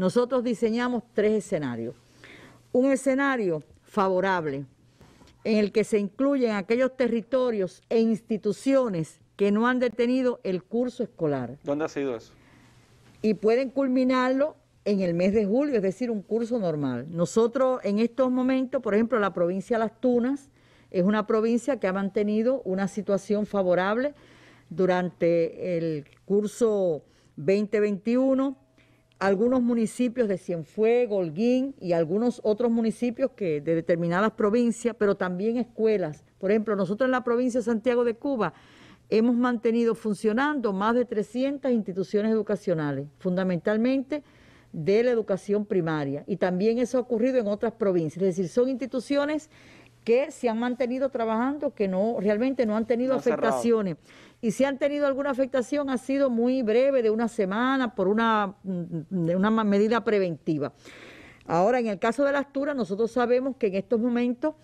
Nosotros diseñamos tres escenarios. Un escenario favorable, en el que se incluyen aquellos territorios e instituciones que no han detenido el curso escolar. ¿Dónde ha sido eso? Y pueden culminarlo en el mes de julio, es decir, un curso normal. Nosotros en estos momentos, por ejemplo, la provincia de Las Tunas es una provincia que ha mantenido una situación favorable durante el curso 2021 algunos municipios de Cienfuegos, Holguín y algunos otros municipios que de determinadas provincias, pero también escuelas. Por ejemplo, nosotros en la provincia de Santiago de Cuba hemos mantenido funcionando más de 300 instituciones educacionales, fundamentalmente de la educación primaria. Y también eso ha ocurrido en otras provincias. Es decir, son instituciones que se han mantenido trabajando, que no realmente no han tenido afectaciones. Y si han tenido alguna afectación ha sido muy breve, de una semana, por una, mm, medida preventiva. Ahora, en el caso de las tunas, nosotros sabemos que en estos momentos,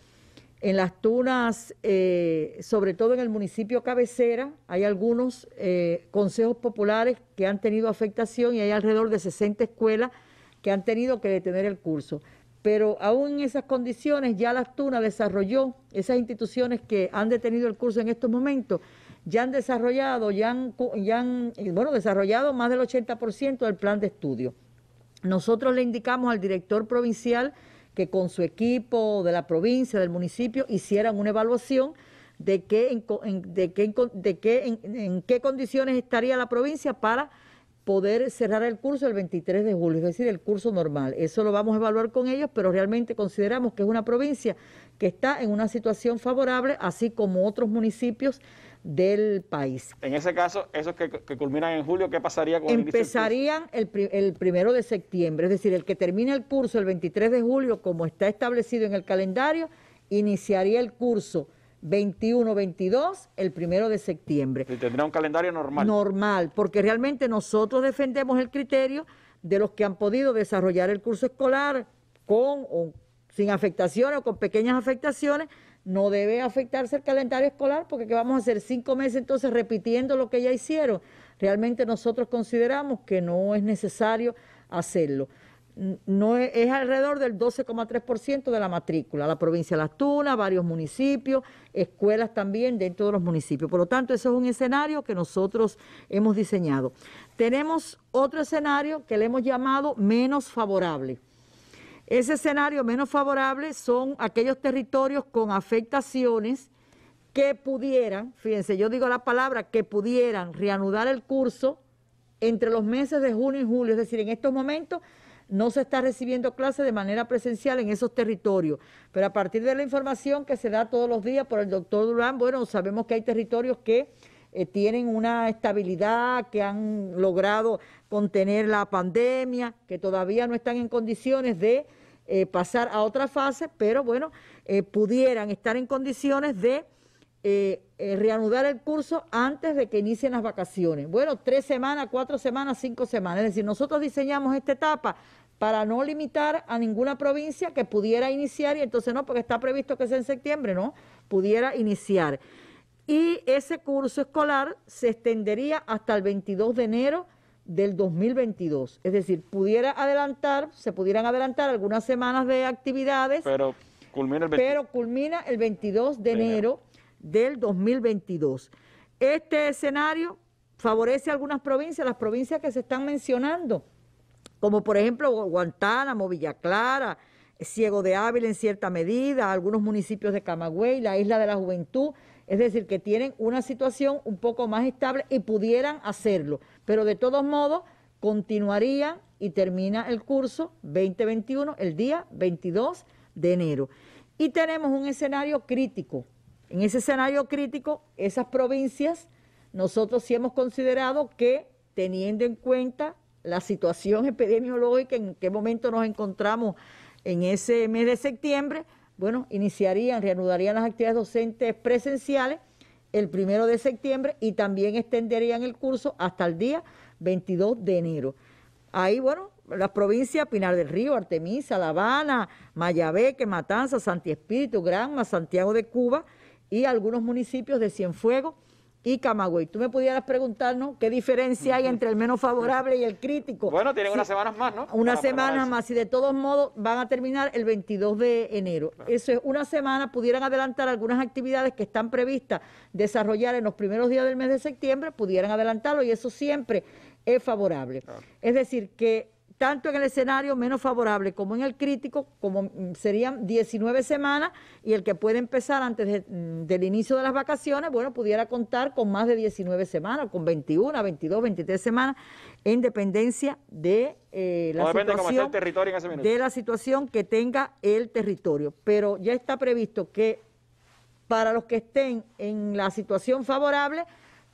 en las tunas, eh, sobre todo en el municipio cabecera, hay algunos eh, consejos populares que han tenido afectación y hay alrededor de 60 escuelas que han tenido que detener el curso pero aún en esas condiciones ya la Astuna desarrolló esas instituciones que han detenido el curso en estos momentos, ya han desarrollado, ya han, eh, bueno, desarrollado más del 80% del plan de estudio. Nosotros le indicamos al director provincial que con su equipo de la provincia, del municipio, hicieran una evaluación de qué, de qué, en qué condiciones estaría la provincia para poder cerrar el curso el 23 de julio, es decir, el curso normal. Eso lo vamos a evaluar con ellos, pero realmente consideramos que es una provincia que está en una situación favorable, así como otros municipios del país. En ese caso, esos que, culminan en julio, ¿qué pasaría con Empezarían el, el, el, primero de septiembre, es decir, el que termine el curso el 23 de julio, como está establecido en el calendario, iniciaría el curso 21, 22, el primero de septiembre. tendrá un calendario normal. Normal, porque realmente nosotros defendemos el criterio de los que han podido desarrollar el curso escolar con o sin afectaciones o con pequeñas afectaciones. No debe afectarse el calendario escolar porque vamos a hacer cinco meses entonces repitiendo lo que ya hicieron. Realmente nosotros consideramos que no es necesario hacerlo no es, alrededor del 12,3% de la matrícula. La provincia de La Tuna, varios municipios, escuelas también dentro de los municipios. Por lo tanto, ese es un escenario que nosotros hemos diseñado. Tenemos otro escenario que le hemos llamado menos favorable. Ese escenario menos favorable son aquellos territorios con afectaciones que pudieran, fíjense, yo digo la palabra, que pudieran reanudar el curso entre los meses de junio y julio, es decir, en estos momentos no se está recibiendo clases de manera presencial en esos territorios. Pero a partir de la información que se da todos los días por el doctor Durán, bueno, sabemos que hay territorios que eh, tienen una estabilidad, que han logrado contener la pandemia, que todavía no están en condiciones de eh, pasar a otra fase, pero bueno, eh, pudieran estar en condiciones de eh, eh, reanudar el curso antes de que inicien las vacaciones. Bueno, tres semanas, cuatro semanas, cinco semanas. Es decir, nosotros diseñamos esta etapa para no limitar a ninguna provincia que pudiera iniciar, y entonces no, porque está previsto que sea en septiembre, ¿no? Pudiera iniciar. Y ese curso escolar se extendería hasta el 22 de enero del 2022. Es decir, pudiera adelantar, se pudieran adelantar algunas semanas de actividades. Pero culmina el, pero culmina el 22 de, enero del 2022. Este escenario favorece algunas provincias, las provincias que se están mencionando, como por ejemplo Guantánamo, Villa Clara, Ciego de Ávila en cierta medida, algunos municipios de Camagüey, la Isla de la Juventud, es decir, que tienen una situación un poco más estable y pudieran hacerlo, pero de todos modos continuarían y termina el curso 2021 el día 22 de enero. Y tenemos un escenario crítico en ese escenario crítico, esas provincias, nosotros sí hemos considerado que, teniendo en cuenta la situación epidemiológica, en qué momento nos encontramos en ese mes de septiembre, bueno, iniciarían, reanudarían las actividades docentes presenciales el primero de septiembre y también extenderían el curso hasta el día 22 de enero. Ahí, bueno, las provincias Pinar del Río, Artemisa, La Habana, Mayabeque, Matanza, Santi Espíritu, Granma, Santiago de Cuba, y algunos municipios de Cienfuegos y Camagüey. Tú me pudieras preguntarnos qué diferencia hay entre el menos favorable y el crítico. Bueno, tienen unas semanas más, ¿no? Una semana más y de todos modos van a terminar el 22 de enero. Eso es, una semana pudieran adelantar algunas actividades que están previstas desarrollar en los primeros días del mes de septiembre, pudieran adelantarlo y eso siempre es favorable. Es decir, que tanto en el escenario menos favorable como en el crítico, como mm, serían 19 semanas, y el que puede empezar antes mm, del inicio de las vacaciones, bueno, pudiera contar con más de 19 semanas, con 21, 22, 23 semanas, en dependencia de, eh, la, situación, de la situación que tenga el territorio. Pero ya está previsto que para los que estén en la situación favorable,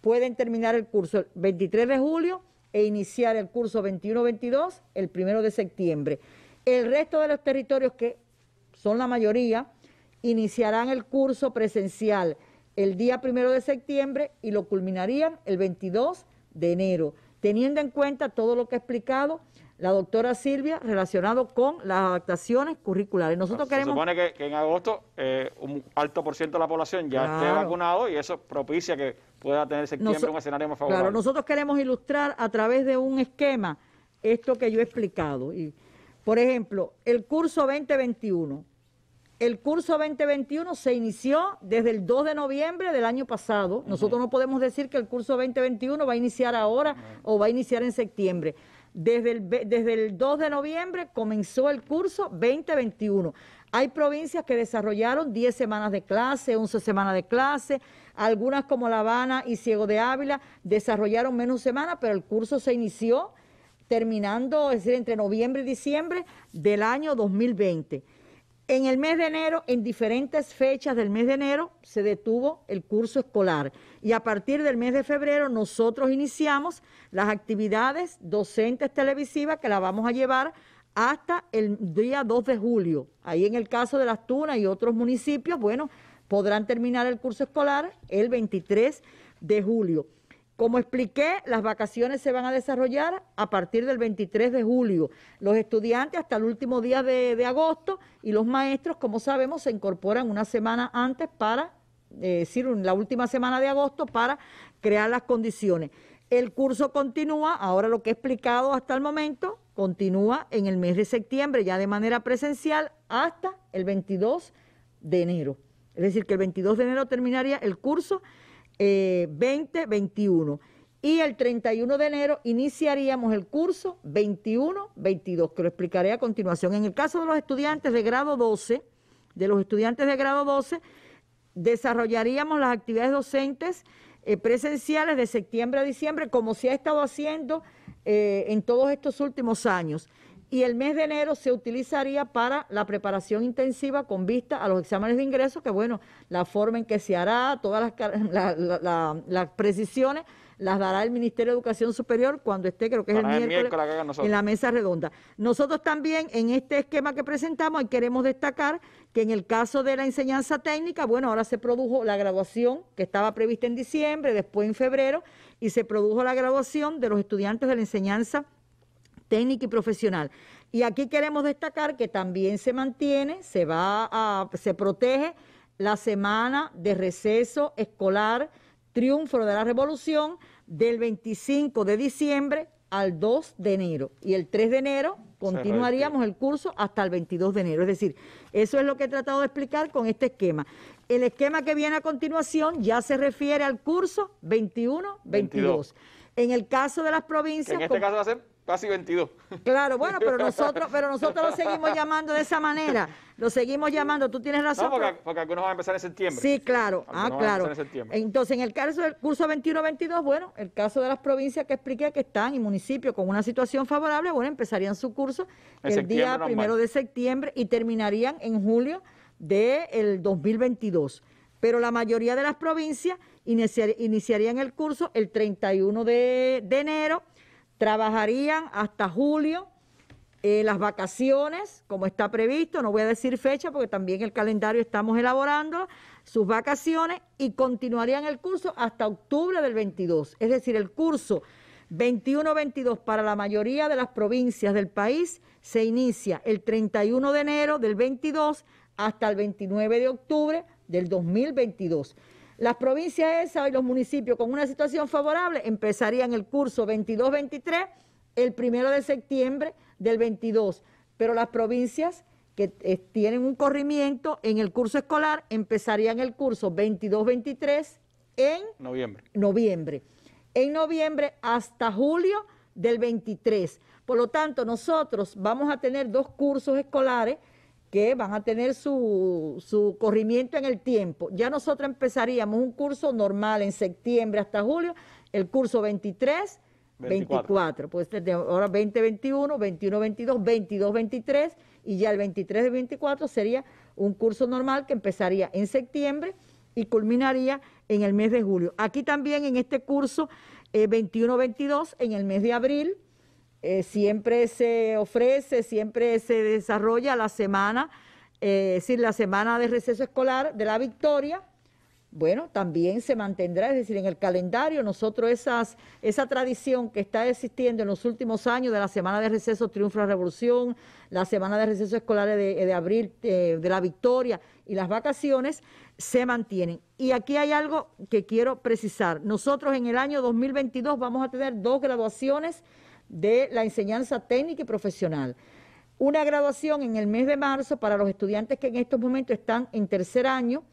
pueden terminar el curso el 23 de julio e iniciar el curso 21-22 el primero de septiembre. El resto de los territorios, que son la mayoría, iniciarán el curso presencial el día primero de septiembre y lo culminarían el 22 de enero, teniendo en cuenta todo lo que he explicado la doctora Silvia relacionado con las adaptaciones curriculares. Nosotros queremos... Se supone que, en agosto eh, un alto por ciento de la población ya esté vacunado y eso propicia que pueda tener septiembre un escenario más favorable. Claro, nosotros queremos ilustrar a través de un esquema esto que yo he explicado. Y, por ejemplo, el curso 2021. El curso 2021 se inició desde el 2 de noviembre del año pasado. Nosotros no podemos decir que el curso 2021 va a iniciar ahora o va a iniciar en septiembre. Desde el, 2 de noviembre comenzó el curso 2021. Hay provincias que desarrollaron 10 semanas de clase, 11 semanas de clase, algunas como La Habana y Ciego de Ávila desarrollaron menos semanas, pero el curso se inició terminando, es decir, entre noviembre y diciembre del año 2020. En el mes de enero, en diferentes fechas del mes de enero, se detuvo el curso escolar y a partir del mes de febrero nosotros iniciamos las actividades docentes televisivas que las vamos a llevar hasta el día 2 de julio. Ahí en el caso de Las Tunas y otros municipios, bueno, podrán terminar el curso escolar el 23 de julio. Como expliqué, las vacaciones se van a desarrollar a partir del 23 de julio. Los estudiantes hasta el último día de, agosto y los maestros, como sabemos, se incorporan una semana antes para, eh, decir, la última semana de agosto para crear las condiciones. El curso continúa, ahora lo que he explicado hasta el momento, continúa en el mes de septiembre ya de manera presencial hasta el 22 de enero. Es decir, que el 22 de enero terminaría el curso eh, 2021. Y el 31 de enero iniciaríamos el curso 21-22, que lo explicaré a continuación. En el caso de los estudiantes de grado 12, de los estudiantes de grado 12, desarrollaríamos las actividades docentes eh, presenciales de septiembre a diciembre, como se ha estado haciendo eh, en todos estos últimos años y el mes de enero se utilizaría para la preparación intensiva con vista a los exámenes de ingreso, que bueno, la forma en que se hará, todas las, las precisiones las dará el Ministerio de Educación Superior cuando esté, creo que es el, miércoles, en la mesa redonda. Nosotros también en este esquema que presentamos queremos destacar que en el caso de la enseñanza técnica, bueno, ahora se produjo la graduación que estaba prevista en diciembre, después en febrero, y se produjo la graduación de los estudiantes de la enseñanza técnica y profesional. Y aquí queremos destacar que también se mantiene, se va a, se protege la semana de receso escolar Triunfo de la Revolución del 25 de diciembre al 2 de enero. Y el 3 de enero continuaríamos el curso hasta el 22 de enero. Es decir, eso es lo que he tratado de explicar con este esquema. El esquema que viene a continuación ya se refiere al curso 21-22. En el caso de las provincias... ¿En este caso va a casi 22. Claro, bueno, pero nosotros, pero nosotros lo seguimos llamando de esa manera. Lo seguimos llamando, tú tienes razón. porque, algunos van a empezar en septiembre. Sí, claro. ah, claro. Entonces, en el caso del curso 21-22, bueno, el caso de las provincias que expliqué que están y municipios con una situación favorable, bueno, empezarían su curso el día primero de septiembre y terminarían en julio del 2022. Pero la mayoría de las provincias iniciarían el curso el 31 de, de enero trabajarían hasta julio. Eh, las vacaciones, como está previsto, no voy a decir fecha porque también el calendario estamos elaborando, sus vacaciones y continuarían el curso hasta octubre del 22. Es decir, el curso 21-22 para la mayoría de las provincias del país se inicia el 31 de enero del 22 hasta el 29 de octubre del 2022. Las provincias esas y los municipios con una situación favorable empezarían el curso 22-23 el primero de septiembre del 22, pero las provincias que eh, tienen un corrimiento en el curso escolar empezarían el curso 22-23 en noviembre. noviembre. En noviembre hasta julio del 23. Por lo tanto, nosotros vamos a tener dos cursos escolares que van a tener su, corrimiento en el tiempo. Ya nosotros empezaríamos un curso normal en septiembre hasta julio, el curso 23, 24, pues desde ahora 20, 21, 21, 22, 22, 23 y ya el 23 de 24 sería un curso normal que empezaría en septiembre y culminaría en el mes de julio. Aquí también en este curso 21-22, eh, en el mes de abril, eh, siempre se ofrece, siempre se desarrolla la semana, eh, es decir, la semana de receso escolar de la victoria, bueno, también se mantendrá, es decir, en el calendario nosotros esa tradición que está existiendo en los últimos años de la semana de receso Triunfo la Revolución, la semana de receso escolar de, eh, abril de la victoria y las vacaciones, se mantienen. Y aquí hay algo que quiero precisar. Nosotros en el año 2022 vamos a tener dos graduaciones de la enseñanza técnica y profesional. Una graduación en el mes de marzo para los estudiantes que en estos momentos están en tercer año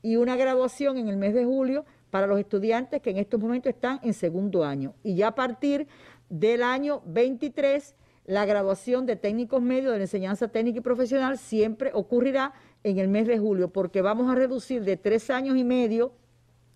y una graduación en el mes de julio para los estudiantes que en estos momentos están en segundo año. Y ya a partir del año 23, la graduación de técnicos medios de la enseñanza técnica y profesional siempre ocurrirá en el mes de julio, porque vamos a reducir de tres años y medio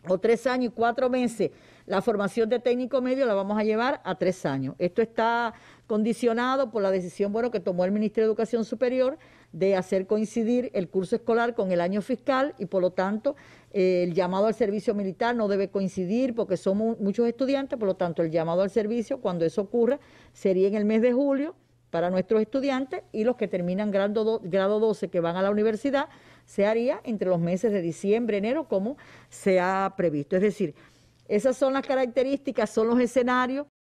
o tres años y cuatro meses. La formación de técnico medio la vamos a llevar a tres años. Esto está condicionado por la decisión bueno, que tomó el Ministerio de Educación Superior de hacer coincidir el curso escolar con el año fiscal y por lo tanto eh, el llamado al servicio militar no debe coincidir porque somos muchos estudiantes, por lo tanto el llamado al servicio cuando eso ocurra sería en el mes de julio para nuestros estudiantes y los que terminan grado, grado 12 que van a la universidad se haría entre los meses de diciembre, enero, como se ha previsto. Es decir, esas son las características, son los escenarios